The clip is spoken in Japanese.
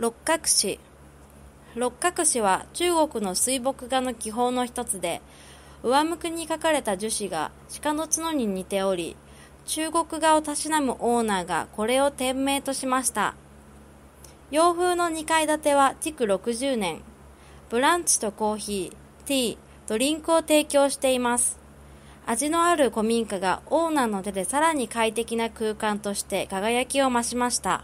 六角氏六角氏は中国の水墨画の技法の一つで上向くに書かれた樹脂が鹿の角に似ており中国画をたしなむオーナーがこれを店名としました洋風の2階建ては築60年ブランチとコーヒーティードリンクを提供しています味のある古民家がオーナーの手でさらに快適な空間として輝きを増しました